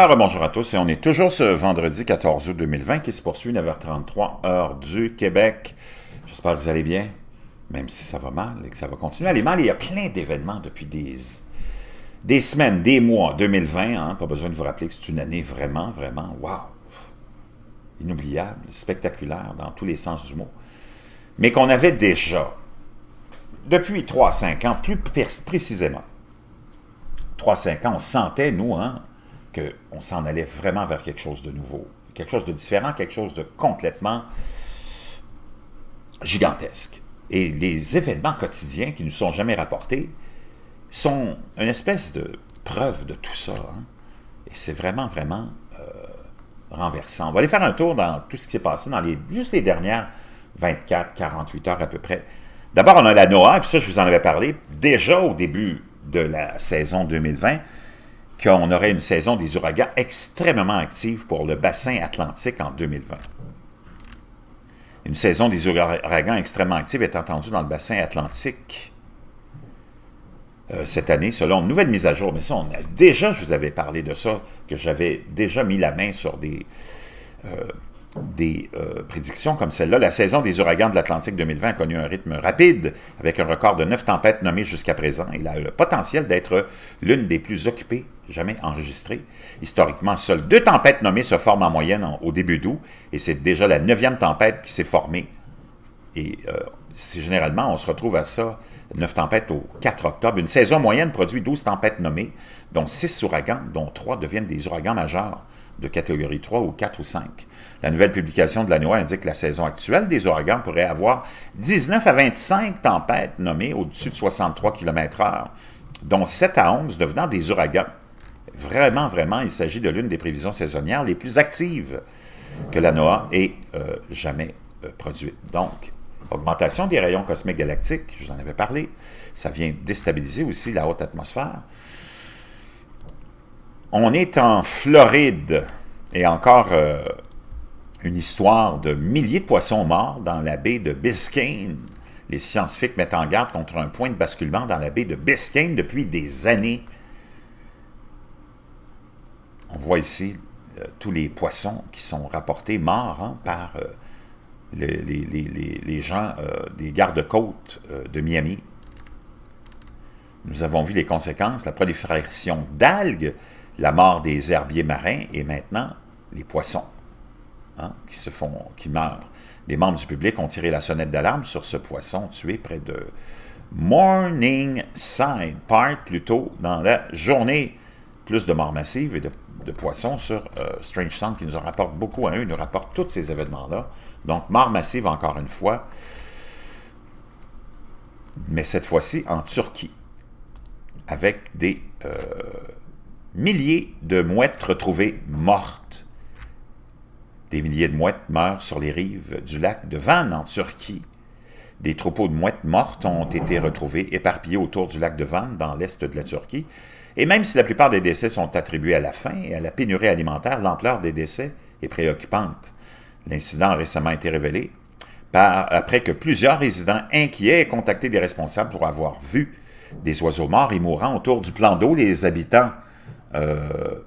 Alors, bonjour à tous et on est toujours ce vendredi 14 août 2020 qui se poursuit 9h33 heure du Québec. J'espère que vous allez bien, même si ça va mal et que ça va continuer à aller mal. Il y a plein d'événements depuis des, des semaines, des mois, 2020. Hein, pas besoin de vous rappeler que c'est une année vraiment, vraiment, waouh, inoubliable, spectaculaire dans tous les sens du mot. Mais qu'on avait déjà, depuis 3-5 ans, plus précisément, 3-5 ans, on sentait, nous, hein, qu'on s'en allait vraiment vers quelque chose de nouveau, quelque chose de différent, quelque chose de complètement gigantesque. Et les événements quotidiens qui ne nous sont jamais rapportés sont une espèce de preuve de tout ça. Hein. Et c'est vraiment, vraiment euh, renversant. On va aller faire un tour dans tout ce qui s'est passé dans les, juste les dernières 24, 48 heures à peu près. D'abord, on a la Noah, et puis ça, je vous en avais parlé déjà au début de la saison 2020 qu'on aurait une saison des ouragans extrêmement active pour le bassin atlantique en 2020. Une saison des ouragans extrêmement active est entendue dans le bassin atlantique euh, cette année, selon une nouvelle mise à jour. Mais ça, on a déjà, je vous avais parlé de ça, que j'avais déjà mis la main sur des... Euh, des euh, prédictions comme celle-là. La saison des ouragans de l'Atlantique 2020 a connu un rythme rapide, avec un record de neuf tempêtes nommées jusqu'à présent. Il a le potentiel d'être l'une des plus occupées jamais enregistrées. Historiquement, seules deux tempêtes nommées se forment en moyenne au début d'août, et c'est déjà la neuvième tempête qui s'est formée. Et euh, généralement, on se retrouve à ça, neuf tempêtes au 4 octobre. Une saison moyenne produit douze tempêtes nommées, dont six ouragans, dont trois deviennent des ouragans majeurs de catégorie 3 ou 4 ou 5. La nouvelle publication de la NOAA indique que la saison actuelle des ouragans pourrait avoir 19 à 25 tempêtes nommées au-dessus de 63 km/h, dont 7 à 11 devenant des ouragans. Vraiment, vraiment, il s'agit de l'une des prévisions saisonnières les plus actives que la NOAA ait euh, jamais euh, produite. Donc, augmentation des rayons cosmiques galactiques, je vous en avais parlé, ça vient déstabiliser aussi la haute atmosphère. On est en Floride et encore euh, une histoire de milliers de poissons morts dans la baie de Biscayne. Les scientifiques mettent en garde contre un point de basculement dans la baie de Biscayne depuis des années. On voit ici euh, tous les poissons qui sont rapportés morts hein, par euh, les, gens des gardes-côtes de Miami. Nous avons vu les conséquences, la prolifération d'algues la mort des herbiers marins et maintenant les poissons hein, qui se font, qui meurent. Les membres du public ont tiré la sonnette d'alarme sur ce poisson tué près de Morning Park plutôt plutôt, dans la journée. Plus de morts massives et de, poissons sur euh, Strange Sound qui nous en rapporte beaucoup à eux, nous rapporte tous ces événements-là. Donc, mort massive encore une fois, mais cette fois-ci en Turquie, avec des euh, milliers de mouettes retrouvées mortes. Des milliers de mouettes meurent sur les rives du lac de Van en Turquie. Des troupeaux de mouettes mortes ont été retrouvés éparpillés autour du lac de Van dans l'est de la Turquie. Et même si la plupart des décès sont attribués à la faim et à la pénurie alimentaire, l'ampleur des décès est préoccupante. L'incident a récemment été révélé par, après que plusieurs résidents inquiets aient contacté des responsables pour avoir vu des oiseaux morts et mourants autour du plan d'eau des habitants euh,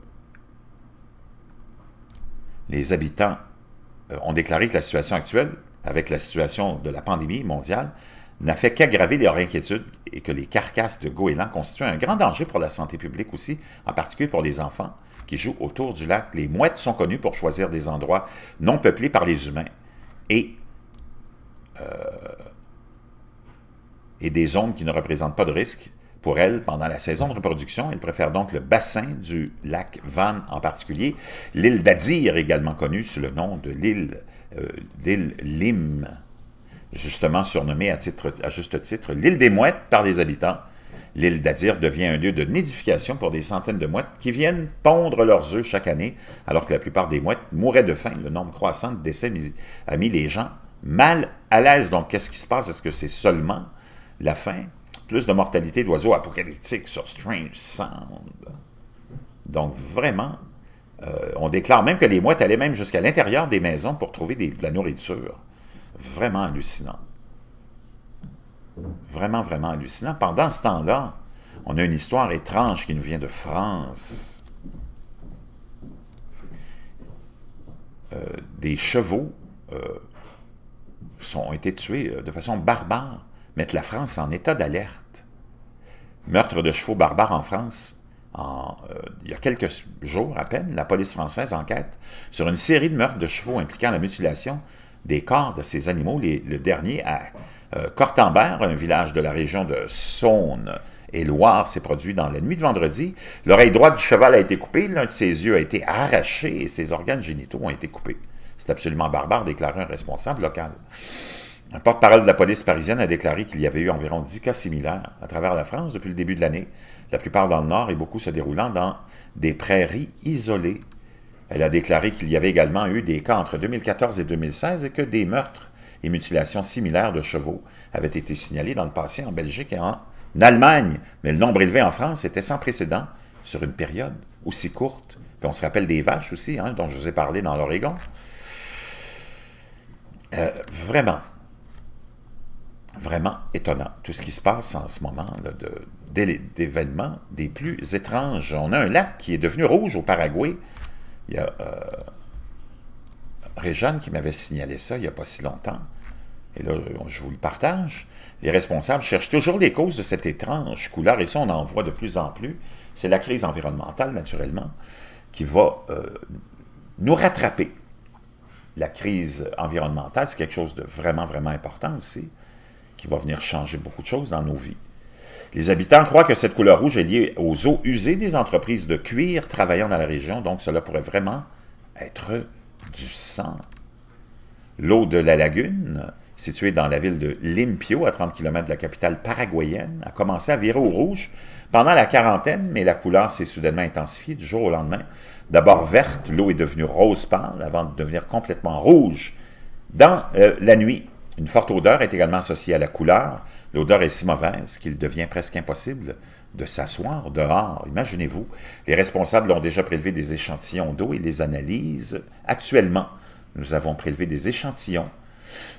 les habitants euh, ont déclaré que la situation actuelle, avec la situation de la pandémie mondiale, n'a fait qu'aggraver leur inquiétude et que les carcasses de goélands constituent un grand danger pour la santé publique aussi, en particulier pour les enfants qui jouent autour du lac. Les mouettes sont connues pour choisir des endroits non peuplés par les humains et, euh, et des zones qui ne représentent pas de risque pour elle, pendant la saison de reproduction, elle préfère donc le bassin du lac Van en particulier, l'île d'Adir, également connue sous le nom de l'île euh, Lim, justement surnommée à, à juste titre l'île des mouettes par les habitants. L'île d'Adir devient un lieu de nidification pour des centaines de mouettes qui viennent pondre leurs œufs chaque année, alors que la plupart des mouettes mouraient de faim. Le nombre croissant de décès a mis les gens mal à l'aise. Donc, qu'est-ce qui se passe? Est-ce que c'est seulement la faim plus de mortalité d'oiseaux apocalyptiques sur Strange Sound. Donc vraiment, euh, on déclare même que les mouettes allaient même jusqu'à l'intérieur des maisons pour trouver de la nourriture. Vraiment hallucinant. Vraiment, vraiment hallucinant. Pendant ce temps-là, on a une histoire étrange qui nous vient de France. Euh, des chevaux euh, sont, ont été tués de façon barbare Mettre la France en état d'alerte. Meurtre de chevaux barbares en France. En, euh, il y a quelques jours à peine, la police française enquête sur une série de meurtres de chevaux impliquant la mutilation des corps de ces animaux. le dernier à euh, Cortambert, un village de la région de Saône et Loire, s'est produit dans la nuit de vendredi. L'oreille droite du cheval a été coupée, l'un de ses yeux a été arraché et ses organes génitaux ont été coupés. C'est absolument barbare, déclaré un responsable local. Un porte-parole de la police parisienne a déclaré qu'il y avait eu environ 10 cas similaires à travers la France depuis le début de l'année, la plupart dans le nord et beaucoup se déroulant dans des prairies isolées. Elle a déclaré qu'il y avait également eu des cas entre 2014 et 2016 et que des meurtres et mutilations similaires de chevaux avaient été signalés dans le passé en Belgique et en Allemagne, mais le nombre élevé en France était sans précédent sur une période aussi courte. Puis on se rappelle des vaches aussi, hein, dont je vous ai parlé dans l'Oregon. Euh, vraiment, vraiment étonnant, tout ce qui se passe en ce moment d'événements des plus étranges. On a un lac qui est devenu rouge au Paraguay. Il y a euh, qui m'avait signalé ça il n'y a pas si longtemps. Et là, je vous le partage. Les responsables cherchent toujours les causes de cette étrange couleur, et ça, on en voit de plus en plus. C'est la crise environnementale, naturellement, qui va euh, nous rattraper. La crise environnementale, c'est quelque chose de vraiment, vraiment important aussi qui va venir changer beaucoup de choses dans nos vies. Les habitants croient que cette couleur rouge est liée aux eaux usées des entreprises de cuir travaillant dans la région, donc cela pourrait vraiment être du sang. L'eau de la lagune, située dans la ville de Limpio, à 30 km de la capitale paraguayenne, a commencé à virer au rouge pendant la quarantaine, mais la couleur s'est soudainement intensifiée du jour au lendemain. D'abord verte, l'eau est devenue rose pâle avant de devenir complètement rouge dans euh, la nuit. Une forte odeur est également associée à la couleur. L'odeur est si mauvaise qu'il devient presque impossible de s'asseoir dehors. Imaginez-vous, les responsables ont déjà prélevé des échantillons d'eau et les analyses. Actuellement, nous avons prélevé des échantillons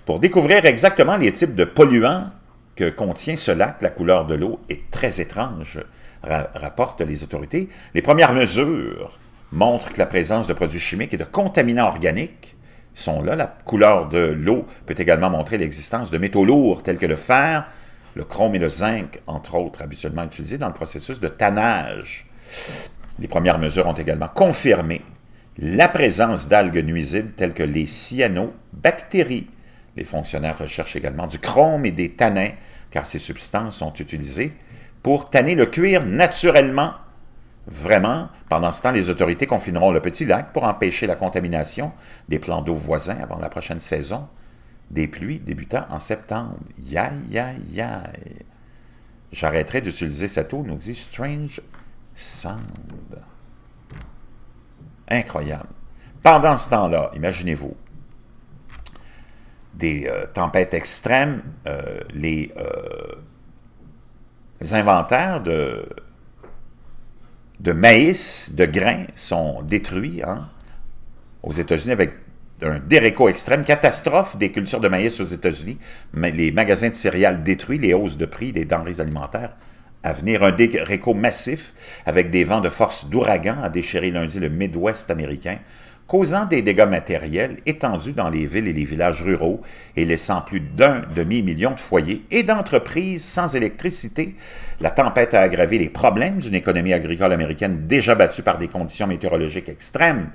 pour découvrir exactement les types de polluants que contient ce lac. La couleur de l'eau est très étrange, rapportent les autorités. Les premières mesures montrent que la présence de produits chimiques et de contaminants organiques sont là. La couleur de l'eau peut également montrer l'existence de métaux lourds tels que le fer, le chrome et le zinc, entre autres, habituellement utilisés dans le processus de tannage. Les premières mesures ont également confirmé la présence d'algues nuisibles telles que les cyanobactéries. Les fonctionnaires recherchent également du chrome et des tanins, car ces substances sont utilisées pour tanner le cuir naturellement Vraiment, pendant ce temps, les autorités confineront le petit lac pour empêcher la contamination des plans d'eau voisins avant la prochaine saison des pluies débutant en septembre. Ya, ya, ya. J'arrêterai d'utiliser cette eau, nous dit Strange Sound. Incroyable. Pendant ce temps-là, imaginez-vous, des euh, tempêtes extrêmes, euh, euh, les inventaires de de maïs, de grains sont détruits hein, aux États-Unis avec un déréco extrême, catastrophe des cultures de maïs aux États-Unis, les magasins de céréales détruits, les hausses de prix des denrées alimentaires à venir, un déréco massif avec des vents de force d'ouragan à déchirer lundi le Midwest américain, causant des dégâts matériels étendus dans les villes et les villages ruraux et laissant plus d'un demi-million de foyers et d'entreprises sans électricité. La tempête a aggravé les problèmes d'une économie agricole américaine déjà battue par des conditions météorologiques extrêmes,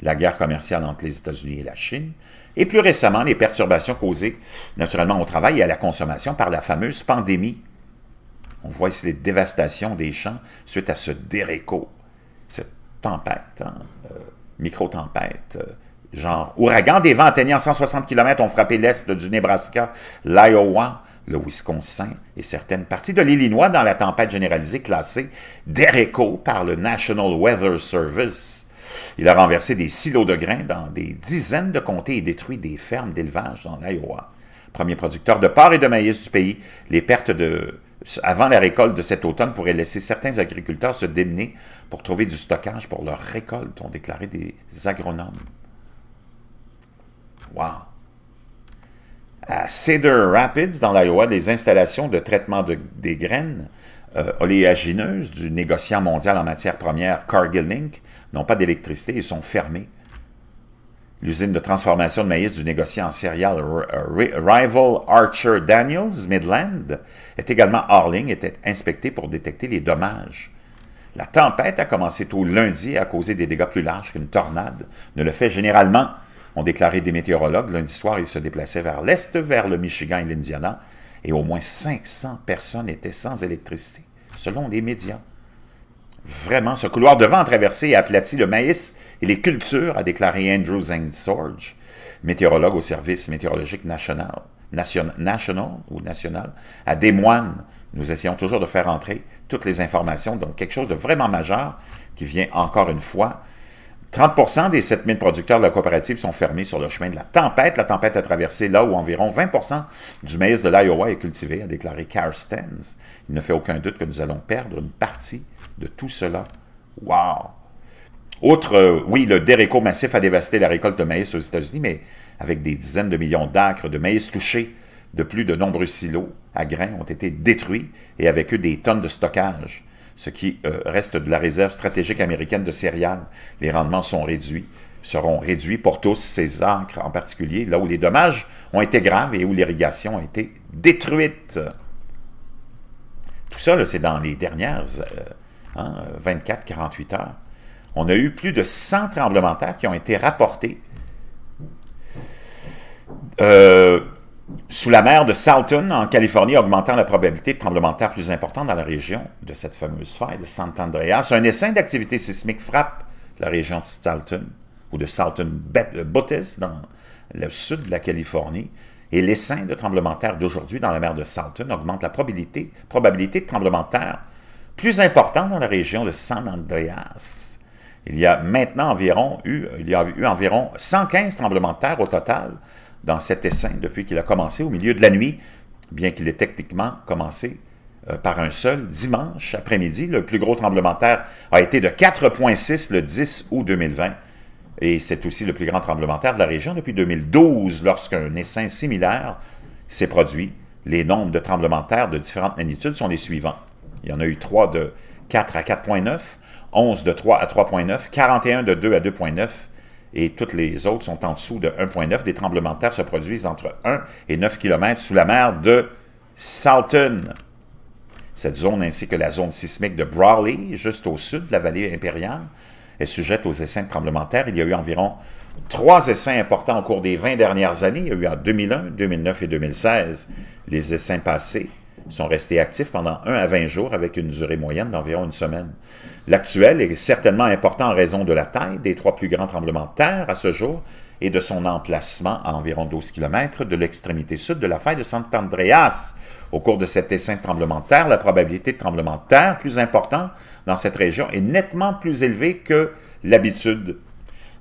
la guerre commerciale entre les États-Unis et la Chine, et plus récemment les perturbations causées naturellement au travail et à la consommation par la fameuse pandémie. On voit ici les dévastations des champs suite à ce déréco, cette tempête. Hein, euh, micro-tempête, euh, genre ouragan. Des vents atteignant 160 km ont frappé l'est du Nebraska, l'Iowa, le Wisconsin et certaines parties de l'Illinois dans la tempête généralisée classée d'Ereco par le National Weather Service. Il a renversé des silos de grains dans des dizaines de comtés et détruit des fermes d'élevage dans l'Iowa. Premier producteur de porc et de maïs du pays, les pertes de avant la récolte de cet automne pourrait laisser certains agriculteurs se démener pour trouver du stockage pour leur récoltes, ont déclaré des agronomes. Wow! À Cedar Rapids, dans l'Iowa, des installations de traitement des graines euh, oléagineuses du négociant mondial en matières premières Cargill Inc. n'ont pas d'électricité et sont fermées L'usine de transformation de maïs du négociant en céréales euh, Rival Archer Daniels Midland est également hors et était inspectée pour détecter les dommages. La tempête a commencé tôt lundi et a causé des dégâts plus larges qu'une tornade ne le fait généralement, ont déclaré des météorologues. Lundi soir, ils se déplaçaient vers l'est, vers le Michigan et l'Indiana, et au moins 500 personnes étaient sans électricité, selon les médias. Vraiment, ce couloir de vent traversé et aplati le maïs et les cultures, a déclaré Andrew Zangsorge, météorologue au service météorologique national, national ou national, à Des Moines. Nous essayons toujours de faire entrer toutes les informations, donc quelque chose de vraiment majeur qui vient encore une fois 30 des 7 000 producteurs de la coopérative sont fermés sur le chemin de la tempête. La tempête a traversé là où environ 20 du maïs de l'Iowa est cultivé, a déclaré Carstens. Il ne fait aucun doute que nous allons perdre une partie de tout cela. Wow! Autre, euh, oui, le déréco massif a dévasté la récolte de maïs aux États-Unis, mais avec des dizaines de millions d'acres de maïs touchés, de plus de nombreux silos à grains ont été détruits et avec eux des tonnes de stockage, ce qui euh, reste de la réserve stratégique américaine de céréales. Les rendements sont réduits, seront réduits pour tous ces acres en particulier, là où les dommages ont été graves et où l'irrigation a été détruite. Tout ça, c'est dans les dernières... Euh, 24-48 hein, heures. On a eu plus de 100 tremblements de qui ont été rapportés euh, sous la mer de Salton, en Californie, augmentant la probabilité de tremblements de terre plus importants dans la région de cette fameuse faille de Andreas. Un essaim d'activité sismique frappe la région de Salton, ou de Salton euh, bottes dans le sud de la Californie, et l'essaim de tremblement de terre d'aujourd'hui dans la mer de Salton augmente la probabilité, probabilité de tremblements de terre plus important dans la région de San Andreas. Il y a maintenant environ eu, il y a eu environ 115 tremblements de terre au total dans cet essaim depuis qu'il a commencé au milieu de la nuit, bien qu'il ait techniquement commencé euh, par un seul dimanche après-midi. Le plus gros tremblement de terre a été de 4,6 le 10 août 2020. Et c'est aussi le plus grand tremblement de terre de la région depuis 2012, lorsqu'un essaim similaire s'est produit. Les nombres de tremblements de terre de différentes magnitudes sont les suivants. Il y en a eu 3 de 4 à 4.9, 11 de 3 à 3.9, 41 de 2 à 2.9, et toutes les autres sont en dessous de 1.9. Des tremblements de terre se produisent entre 1 et 9 km sous la mer de Salton. Cette zone ainsi que la zone sismique de Brawley, juste au sud de la vallée impériale, est sujette aux essais de tremblements de terre. Il y a eu environ trois essais importants au cours des 20 dernières années. Il y a eu en 2001, 2009 et 2016 les essais passés sont restés actifs pendant 1 à 20 jours avec une durée moyenne d'environ une semaine. L'actuel est certainement important en raison de la taille des trois plus grands tremblements de terre à ce jour et de son emplacement à environ 12 km de l'extrémité sud de la faille de Sant'Andreas. Au cours de cet essai de tremblement de terre, la probabilité de tremblement de terre plus important dans cette région est nettement plus élevée que l'habitude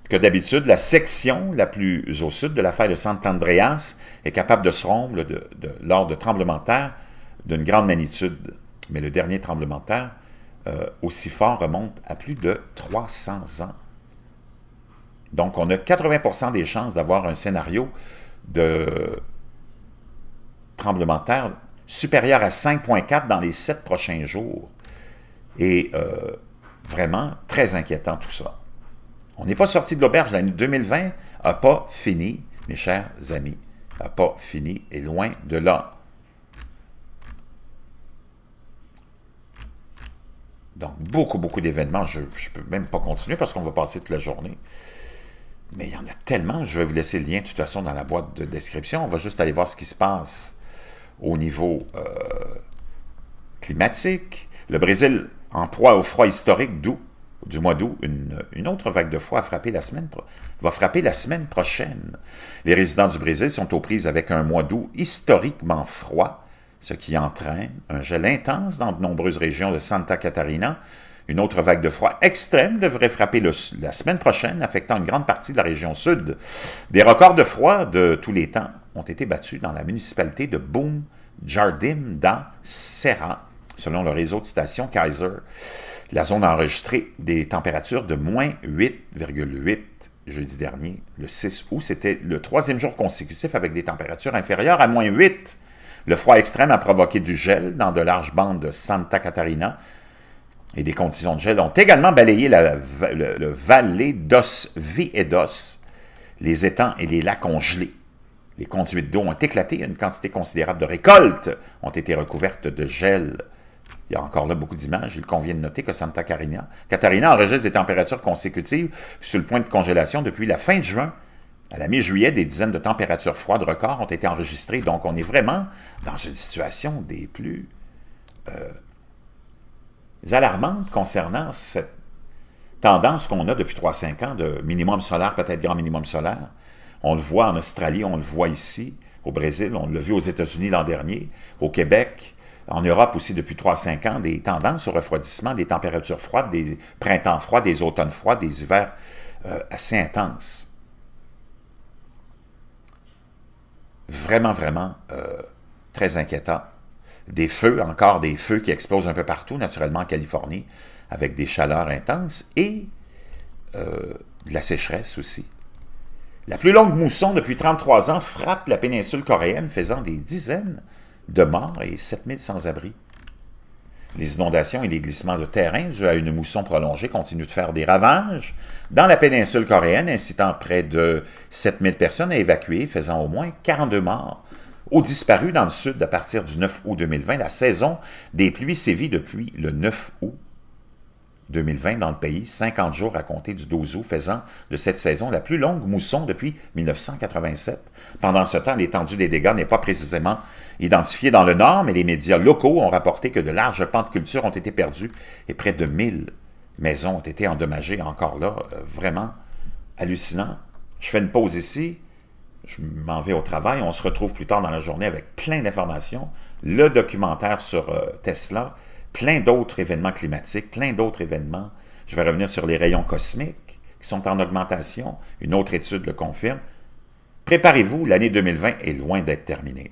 que d'habitude, la section la plus au sud de la faille de Sant'Andreas est capable de se rompre lors de tremblements de terre d'une grande magnitude. Mais le dernier tremblement de terre euh, aussi fort remonte à plus de 300 ans. Donc, on a 80 des chances d'avoir un scénario de tremblement de terre supérieur à 5,4 dans les sept prochains jours. Et euh, vraiment, très inquiétant tout ça. On n'est pas sorti de l'auberge. L'année 2020 n'a pas fini, mes chers amis. N'a pas fini et loin de là. Donc, beaucoup, beaucoup d'événements. Je ne peux même pas continuer parce qu'on va passer toute la journée. Mais il y en a tellement. Je vais vous laisser le lien de toute façon dans la boîte de description. On va juste aller voir ce qui se passe au niveau euh, climatique. Le Brésil en proie au froid historique, d'août, du mois d'août, une, autre vague de froid a frappé la semaine va frapper la semaine prochaine. Les résidents du Brésil sont aux prises avec un mois d'août historiquement froid ce qui entraîne un gel intense dans de nombreuses régions de Santa Catarina. Une autre vague de froid extrême devrait frapper la semaine prochaine, affectant une grande partie de la région sud. Des records de froid de tous les temps ont été battus dans la municipalité de Boom Jardim dans Serra, selon le réseau de stations Kaiser. La zone a enregistré des températures de moins 8,8 jeudi dernier, le 6 août. C'était le troisième jour consécutif avec des températures inférieures à moins 8. Le froid extrême a provoqué du gel dans de larges bandes de Santa Catarina et des conditions de gel ont également balayé le, vallée d'Os Viedos. Les étangs et les lacs ont gelé. Les conduites d'eau ont éclaté et une quantité considérable de récoltes ont été recouvertes de gel. Il y a encore là beaucoup d'images. Il convient de noter que Santa Catarina, Catarina enregistre des températures consécutives sur le point de congélation depuis la fin de juin à la mi-juillet, des dizaines de températures froides records ont été enregistrées, donc on est vraiment dans une situation des plus euh, alarmantes concernant cette tendance qu'on a depuis 3-5 ans de minimum solaire, peut-être grand minimum solaire. On le voit en Australie, on le voit ici, au Brésil, on l'a vu aux États-Unis l'an dernier, au Québec, en Europe aussi depuis 3-5 ans, des tendances au refroidissement, des températures froides, des printemps froids, des automnes froids, des hivers euh, assez intenses. vraiment, vraiment euh, très inquiétant. Des feux, encore des feux qui explosent un peu partout, naturellement en Californie, avec des chaleurs intenses et euh, de la sécheresse aussi. La plus longue mousson depuis 33 ans frappe la péninsule coréenne, faisant des dizaines de morts et sans-abri. Les inondations et les glissements de terrain dus à une mousson prolongée continuent de faire des ravages dans la péninsule coréenne, incitant près de 7000 personnes à évacuer, faisant au moins 42 morts ou disparus dans le sud à partir du 9 août 2020. La saison des pluies sévit depuis le 9 août 2020 dans le pays, 50 jours à compter du 12 août, faisant de cette saison la plus longue mousson depuis 1987. Pendant ce temps, l'étendue des dégâts n'est pas précisément identifiée dans le Nord, mais les médias locaux ont rapporté que de larges pans de culture ont été perdues et près de 1000 maisons ont été endommagées. Encore là, euh, vraiment hallucinant. Je fais une pause ici, je m'en vais au travail, on se retrouve plus tard dans la journée avec plein d'informations, le documentaire sur euh, Tesla, plein d'autres événements climatiques, plein d'autres événements. Je vais revenir sur les rayons cosmiques qui sont en augmentation. Une autre étude le confirme. Préparez-vous, l'année 2020 est loin d'être terminée.